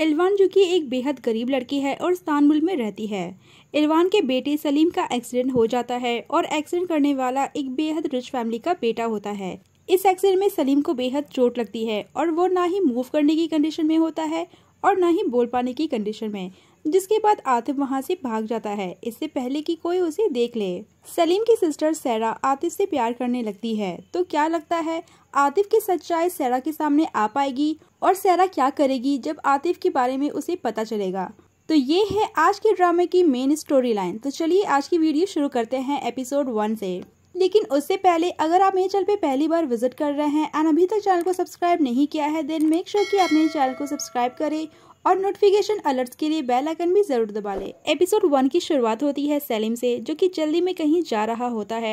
एलवान जो कि एक बेहद गरीब लड़की है और इस्तानबुल में रहती है एलवान के बेटे सलीम का एक्सीडेंट हो जाता है और एक्सीडेंट करने वाला एक बेहद रिच फैमिली का बेटा होता है इस एक्सीडेंट में सलीम को बेहद चोट लगती है और वो ना ही मूव करने की कंडीशन में होता है और ना ही बोल पाने की कंडीशन में जिसके बाद आतिफ वहां से भाग जाता है इससे पहले कि कोई उसे देख ले सलीम की सिस्टर सैरा आतिफ से प्यार करने लगती है तो क्या लगता है आतिफ की सच्चाई सैरा के सामने आ पाएगी और सैरा क्या करेगी जब आतिफ के बारे में उसे पता चलेगा तो ये है आज के ड्रामे की मेन स्टोरी लाइन तो चलिए आज की वीडियो शुरू करते हैं एपिसोड वन से लेकिन उससे पहले अगर आप मेरे चैनल पे पहली बार विजिट कर रहे हैं एंड अभी तक चैनल को सब्सक्राइब नहीं किया है देन मेक श्योर sure कि आप मेरे चैनल को सब्सक्राइब करें और नोटिफिकेशन अलर्ट्स के लिए बेल आइकन भी जरूर दबा लें एपिसोड वन की शुरुआत होती है सेलिम से जो कि जल्दी में कहीं जा रहा होता है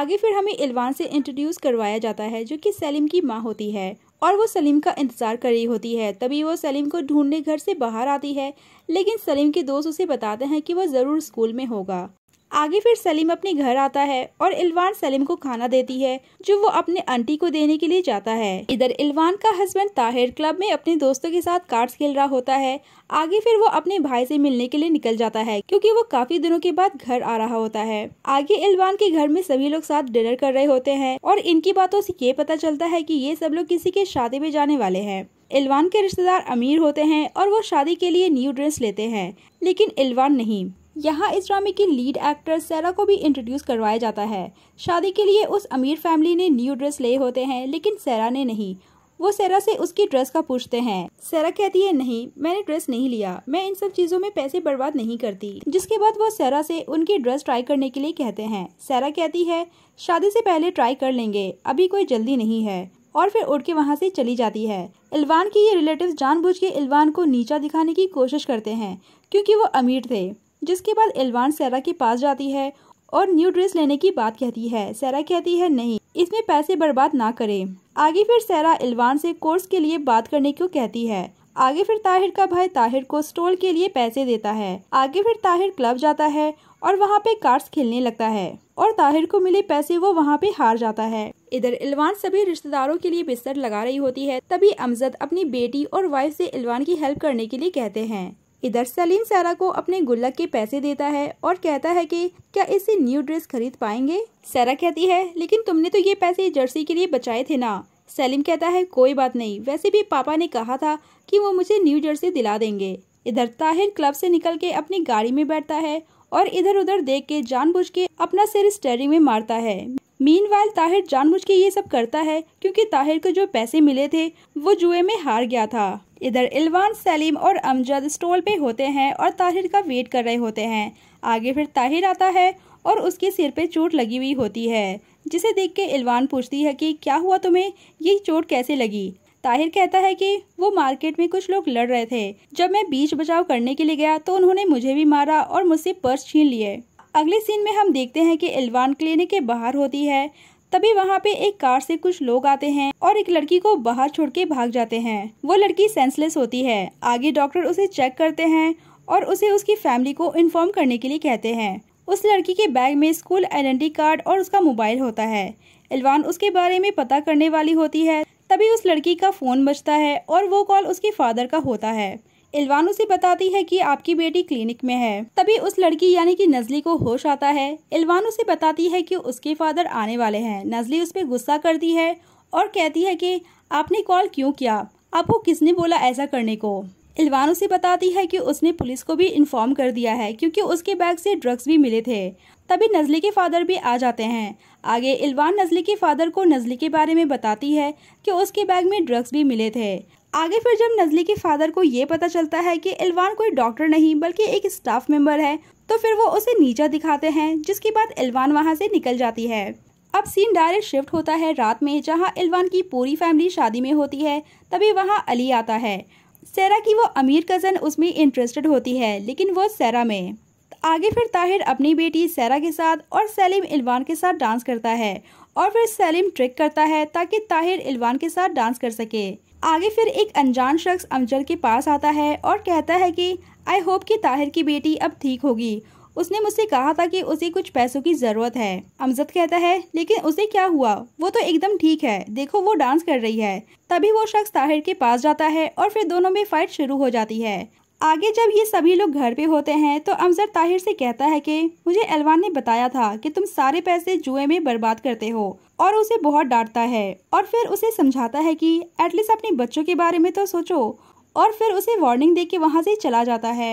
आगे फिर हमें इलवान से इंट्रोड्यूस करवाया जाता है जो कि सलीम की माँ होती है और वो सलीम का इंतज़ार कर रही होती है तभी वो सलीम को ढूंढने घर से बाहर आती है लेकिन सलीम के दोस्त उसे बताते हैं कि वो ज़रूर स्कूल में होगा आगे फिर सलीम अपने घर आता है और इलवान सलीम को खाना देती है जो वो अपने आंटी को देने के लिए जाता है इधर इलवान का हस्बैंड ताहिर क्लब में अपने दोस्तों के साथ कार्ड्स खेल रहा होता है आगे फिर वो अपने भाई से मिलने के लिए निकल जाता है क्योंकि वो काफी दिनों के बाद घर आ रहा होता है आगे इलवान के घर में सभी लोग साथ डिनर कर रहे होते हैं और इनकी बातों से ये पता चलता है की ये सब लोग किसी के शादी में जाने वाले है इलवान के रिश्तेदार अमीर होते हैं और वो शादी के लिए न्यू ड्रेस लेते हैं लेकिन इलवान नहीं यहाँ इस ड्रामे की लीड एक्टर सैरा को भी इंट्रोड्यूस करवाया जाता है शादी के लिए उस अमीर फैमिली ने न्यू ड्रेस ले होते हैं लेकिन सैरा ने नहीं वो सैरा से उसकी ड्रेस का पूछते हैं सैरा कहती है नहीं मैंने ड्रेस नहीं लिया मैं इन सब चीजों में पैसे बर्बाद नहीं करती जिसके बाद वो सैरा से उनकी ड्रेस ट्राई करने के लिए कहते हैं सैरा कहती है शादी से पहले ट्राई कर लेंगे अभी कोई जल्दी नहीं है और फिर उड़ के वहाँ से चली जाती है इलवान की ये रिलेटिव जानबूझ के इलवान को नीचा दिखाने की कोशिश करते हैं क्योंकि वो अमीर थे जिसके बाद एलवान सैरा के पास जाती है और न्यू ड्रेस लेने की बात कहती है सैरा कहती है नहीं इसमें पैसे बर्बाद ना करें आगे फिर सैरा एलवान से कोर्स के लिए बात करने को कहती है आगे फिर ताहिर का भाई ताहिर को स्टोल के लिए पैसे देता है आगे फिर ताहिर क्लब जाता है और वहाँ पे कार्ड्स खेलने लगता है और ताहिर को मिले पैसे वो वहाँ पे हार जाता है इधर इलवान सभी रिश्तेदारों के लिए बिस्तर लगा रही होती है तभी अमजद अपनी बेटी और वाइफ से इलवान की हेल्प करने के लिए कहते हैं इधर सलीम सारा को अपने गुल्लक के पैसे देता है और कहता है कि क्या इससे न्यू ड्रेस खरीद पाएंगे सारा कहती है लेकिन तुमने तो ये पैसे जर्सी के लिए बचाए थे ना सलीम कहता है कोई बात नहीं वैसे भी पापा ने कहा था कि वो मुझे न्यू जर्सी दिला देंगे इधर ताहिर क्लब से निकल के अपनी गाड़ी में बैठता है और इधर उधर देख के जान के अपना सिर स्टेयरिंग में मारता है मीन वाल ताहिर जान के ये सब करता है क्यूँकी ताहिर को जो पैसे मिले थे वो जुए में हार गया था इधर इलवान सलीम और अमजद स्टॉल पे होते हैं और ताहिर का वेट कर रहे होते हैं आगे फिर ताहिर आता है और उसके सिर पे चोट लगी हुई होती है जिसे देख के इलवान पूछती है कि क्या हुआ तुम्हें ये चोट कैसे लगी ताहिर कहता है कि वो मार्केट में कुछ लोग लड़ रहे थे जब मैं बीच बचाव करने के लिए गया तो उन्होंने मुझे भी मारा और मुझसे पर्स छीन लिए अगले सीन में हम देखते हैं कि इलवान क्लिनिक के बाहर होती है तभी वहाँ पे एक कार से कुछ लोग आते हैं और एक लड़की को बाहर छोड़ के भाग जाते हैं वो लड़की सेंसलेस होती है आगे डॉक्टर उसे चेक करते हैं और उसे उसकी फैमिली को इन्फॉर्म करने के लिए कहते हैं उस लड़की के बैग में स्कूल आइडेंटिटी कार्ड और उसका मोबाइल होता है एलवान उसके बारे में पता करने वाली होती है तभी उस लड़की का फोन बजता है और वो कॉल उसके फादर का होता है इलवान उसे बताती है कि आपकी बेटी क्लिनिक में है तभी उस लड़की यानी कि नजली को होश आता है इलवान उसे बताती है कि उसके फादर आने वाले हैं नजली उस पर गुस्सा करती है और कहती है कि आपने कॉल क्यों किया आपको किसने बोला ऐसा करने को इलवान उसे बताती है कि उसने पुलिस को भी इन्फॉर्म कर दिया है क्योंकि उसके बैग से ड्रग्स भी मिले थे तभी नजली के फादर भी आ जाते हैं आगे इलवान नजली के फादर को नजली के बारे में बताती है कि उसके बैग में ड्रग्स भी मिले थे आगे फिर जब नजली के फादर को ये पता चलता है कि एलवान कोई डॉक्टर नहीं बल्कि एक स्टाफ मेंबर है तो फिर वो उसे नीचा दिखाते हैं जिसके बाद एलवान वहाँ से निकल जाती है अब सीन डायरेक्ट शिफ्ट होता है रात में जहाँ एलवान की पूरी फैमिली शादी में होती है तभी वहाँ अली आता है सैरा की वो अमीर कज़न उसमें इंटरेस्टेड होती है लेकिन वो सैरा में आगे फिर ताहिर अपनी बेटी सैरा के साथ और सलीम इलवान के साथ डांस करता है और फिर सलीम ट्रिक करता है ताकि ताहिर इलवान के साथ डांस कर सके आगे फिर एक अनजान शख्स अमजद के पास आता है और कहता है कि आई होप कि ताहिर की बेटी अब ठीक होगी उसने मुझसे कहा था कि उसे कुछ पैसों की ज़रूरत है अमजद कहता है लेकिन उसे क्या हुआ वो तो एकदम ठीक है देखो वो डांस कर रही है तभी वो शख्स ताहिर के पास जाता है और फिर दोनों में फाइट शुरू हो जाती है आगे जब ये सभी लोग घर पे होते हैं तो अमजद ताहिर से कहता है कि मुझे एलवान ने बताया था कि तुम सारे पैसे जुए में बर्बाद करते हो और उसे बहुत डांटता है और फिर उसे समझाता है कि एटलीस्ट अपने बच्चों के बारे में तो सोचो और फिर उसे वार्निंग दे के वहाँ से चला जाता है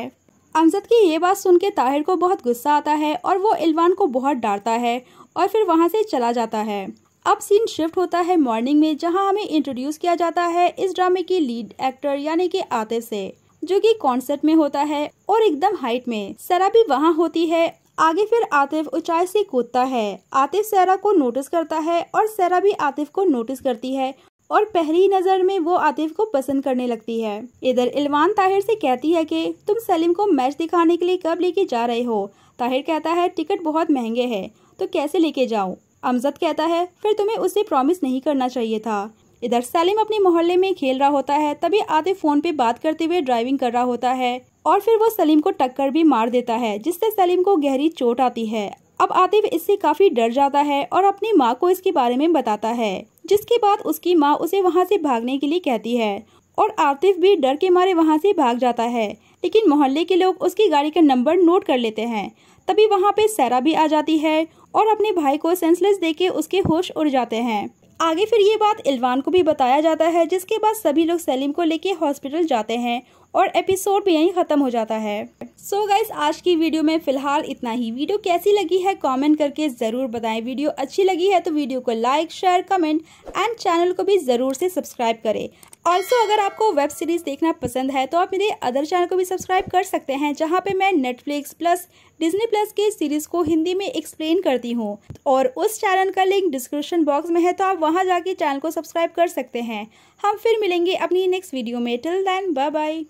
अमजद की ये बात सुन के ताहिर को बहुत गुस्सा आता है और वो एलवान को बहुत डांटता है और फिर वहाँ से चला जाता है अब सीन शिफ्ट होता है मॉर्निंग में जहाँ हमें इंट्रोड्यूस किया जाता है इस ड्रामे की लीड एक्टर यानी कि आते से जो कि कॉन्सर्ट में होता है और एकदम हाइट में सरा भी वहाँ होती है आगे फिर आतिफ ऊंचाई से कूदता है आतिफ सरा को नोटिस करता है और सरा भी आतिफ को नोटिस करती है और पहली नज़र में वो आतिफ को पसंद करने लगती है इधर इलवान ताहिर से कहती है कि तुम सलीम को मैच दिखाने के लिए कब लेके जा रहे हो ताहिर कहता है टिकट बहुत महंगे हैं तो कैसे लेके जाऊं अमजद कहता है फिर तुम्हें उसे प्रॉमिस नहीं करना चाहिए था इधर सलीम अपने मोहल्ले में खेल रहा होता है तभी आतिफ फोन पे बात करते हुए ड्राइविंग कर रहा होता है और फिर वो सलीम को टक्कर भी मार देता है जिससे सलीम को गहरी चोट आती है अब आतिफ इससे काफी डर जाता है और अपनी माँ को इसके बारे में बताता है जिसके बाद उसकी माँ उसे वहाँ से भागने के लिए कहती है और आतिफ भी डर के मारे वहाँ से भाग जाता है लेकिन मोहल्ले के लोग उसकी गाड़ी का नंबर नोट कर लेते हैं तभी वहाँ पे सैरा भी आ जाती है और अपने भाई को सेंसलेस देके उसके होश उड़ जाते हैं आगे फिर ये बात इलवान को भी बताया जाता है जिसके बाद सभी लोग सलीम को लेके हॉस्पिटल जाते हैं और एपिसोड भी यहीं ख़त्म हो जाता है सो so गाइस आज की वीडियो में फिलहाल इतना ही वीडियो कैसी लगी है कमेंट करके ज़रूर बताएं वीडियो अच्छी लगी है तो वीडियो को like share comment and channel को भी ज़रूर से सब्सक्राइब करें ऑल्सो अगर आपको वेब सीरीज़ देखना पसंद है तो आप मेरे अदर चैनल को भी सब्सक्राइब कर सकते हैं जहाँ पे मैं नेटफ्लिक्स प्लस डिजनी प्लस की सीरीज़ को हिंदी में एक्सप्लेन करती हूँ और उस चैनल का लिंक डिस्क्रिप्शन बॉक्स में है तो आप वहाँ जाके चैनल को सब्सक्राइब कर सकते हैं हम फिर मिलेंगे अपनी नेक्स्ट वीडियो में टिल देन बाय बाय